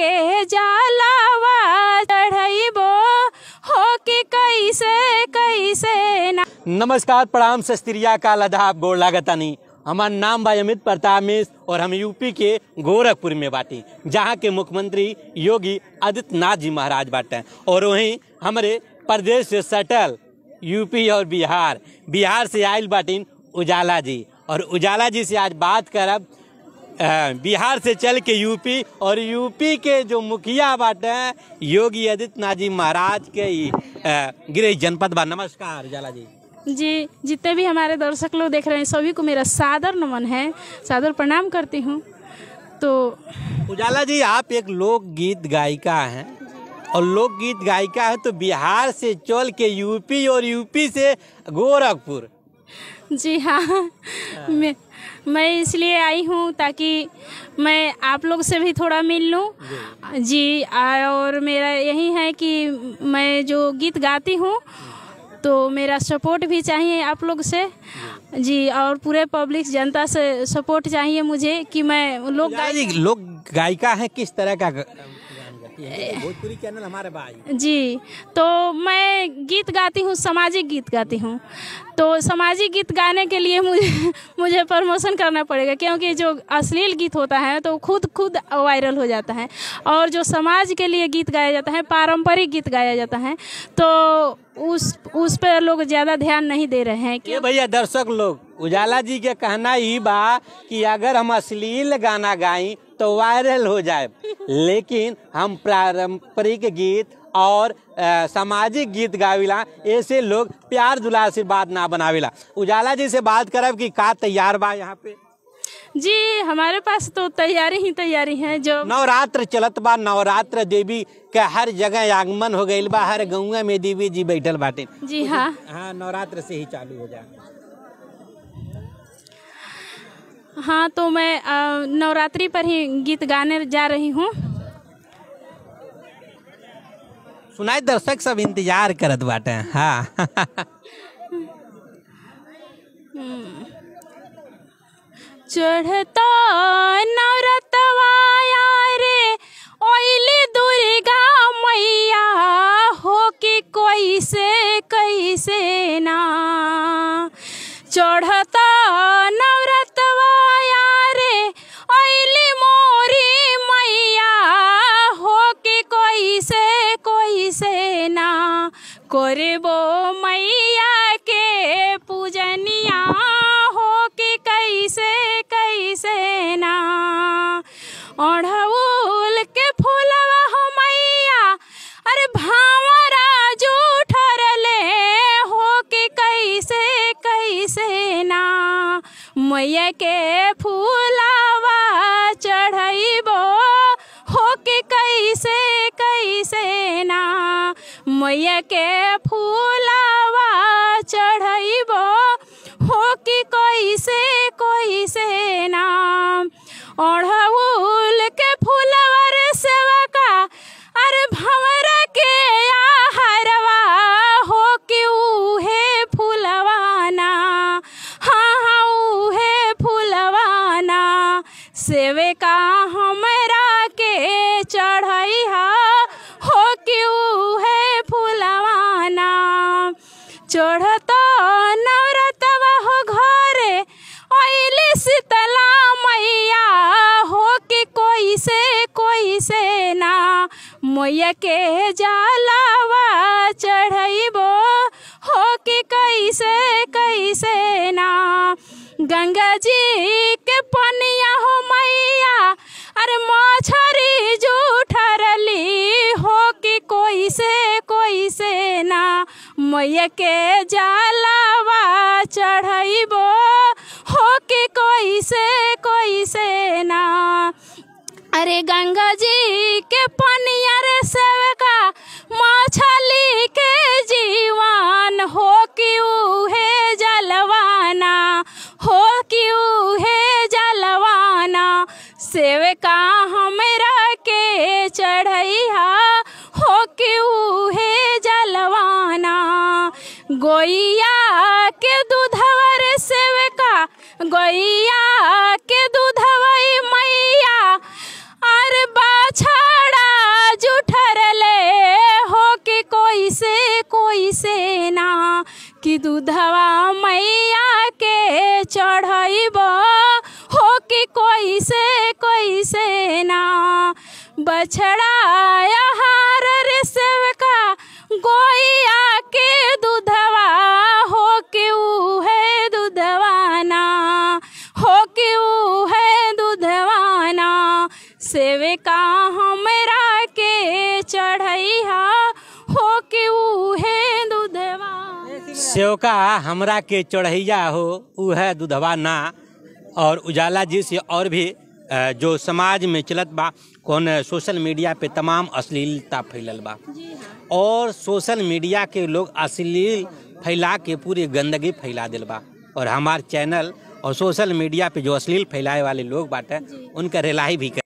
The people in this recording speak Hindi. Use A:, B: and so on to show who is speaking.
A: के चढ़ई बो हो कि कैसे कैसे ना
B: नमस्कार प्रणाम सस्त्रिया का लदाब गोर नहीं हमारा नाम भाई अमित प्रताप मिश्र और हम यूपी के गोरखपुर में बाटी जहाँ के मुख्यमंत्री योगी आदित्यनाथ जी महाराज बाटे और वहीं हमारे प्रदेश से सटल यूपी और बिहार बिहार से आयल बाटिन उजाला जी और उजाला जी से आज बात करब बिहार से चल के यूपी और यूपी के जो मुखिया बाटे योगी आदित्यनाथ जी महाराज के गृह जनपद बा नमस्कार जाला जी
A: जी जितने भी हमारे दर्शक लोग देख रहे हैं सभी को मेरा सादर नमन है सादर प्रणाम करती हूँ तो
B: उजाला जी आप एक लोक गीत गायिका हैं और लोकगीत गायिका है तो बिहार से चल के यूपी और यूपी से गोरखपुर
A: जी हाँ मैं मैं इसलिए आई हूँ ताकि मैं आप लोग से भी थोड़ा मिल लूँ जी और मेरा यही है कि मैं जो गीत गाती हूँ तो मेरा सपोर्ट भी चाहिए आप लोग से जी और पूरे पब्लिक जनता से सपोर्ट चाहिए मुझे कि मैं लोक
B: गायिका है किस तरह का गाती है भोजपुरी चैनल हमारे भाई
A: जी तो मैं गीत गाती हूँ सामाजिक गीत गाती हूँ तो सामाजिक गीत गाने के लिए मुझे मुझे प्रमोशन करना पड़ेगा क्योंकि जो अश्लील गीत होता है तो खुद खुद वायरल हो जाता है और जो समाज के लिए गीत गाया जाता है पारंपरिक गीत गाया जाता है तो उस
B: उस पर लोग ज़्यादा ध्यान नहीं दे रहे हैं कि भैया दर्शक लोग उजाला जी के कहना ही बा कि अगर हम अश्लील गाना गाई तो वायरल हो जाए लेकिन हम पारंपरिक गीत और सामाजिक गीत गाविला ऐसे लोग प्यार दुला आशीर्वाद ना बनावेला उजाला जी से बात करब कि का तैयार बा यहाँ पे जी हमारे पास तो तैयारी ही तैयारी है जो नवरात्र चलत बा नवरात्र देवी के हर जगह आगमन हो गई बा हर गाँव में देवी जी बैठल बाटे जी हाँ हाँ नवरात्र से ही चालू हो जाए
A: हाँ तो मैं नवरात्रि पर ही गीत गाने जा रही हूँ
B: सुनाए दर्शक सब इंतजार करत बाटे हाँ
A: हम्म। चढ़ता नवरतवा रे ओइली दुर्गा मैया हो कि कैसे कैसे ना चढ़ता नवरतवा रे ओइली मोरी मैया हो कि कैसे कैसे ना करबो मैया के पूजनिया मैया के फूलावा चढ़ेबो हो कि कैसे कैसे ना मैया के फूलावा चढ़ेबो हो कि कैसे कैसे शीतला मैया हो के कोई से कोई से ना मैया के जलावा चढ़बो हो के कैसे कैसे ना गंगा जी के पनिया हो मैया अरे मछरी जूठरली हो के कोई से कोई से ना मैया के जलावा चढ़बो कोई से कोई से ना अरे गंगा जी के पनिया रे सेवका मछली के जीवान हो क्यों है जलवाना हो क्यू है जलवाना सेवका हमरा के चढ़ैया हो क्यू है जलवाना गोइया के दूध गैया के दूधवई मैया और बछड़ा ले हो कि कोई से कोई से ना कि दूधवा मैया के चढ़ब हो कि कोई से कोई से ना बछड़ा यहाँ रे सेवका गोया के दूध वो है दुधवाना सेविका हमरा के चढ़ैया हो वो है दुधवाना
B: सेवका हमरा के चढ़ैया हो वो है दुधवाना और उजाला जी से और भी जो समाज में चलत बा कौन सोशल मीडिया पे तमाम अश्लीलता फैलल बा हाँ। और सोशल मीडिया के लोग अश्लील फैला के पूरी गंदगी फैला दिल बा और हमार चैनल और सोशल मीडिया पे जो अश्लील फैलाए वाले लोग बाटे उनका रिलाई भी कर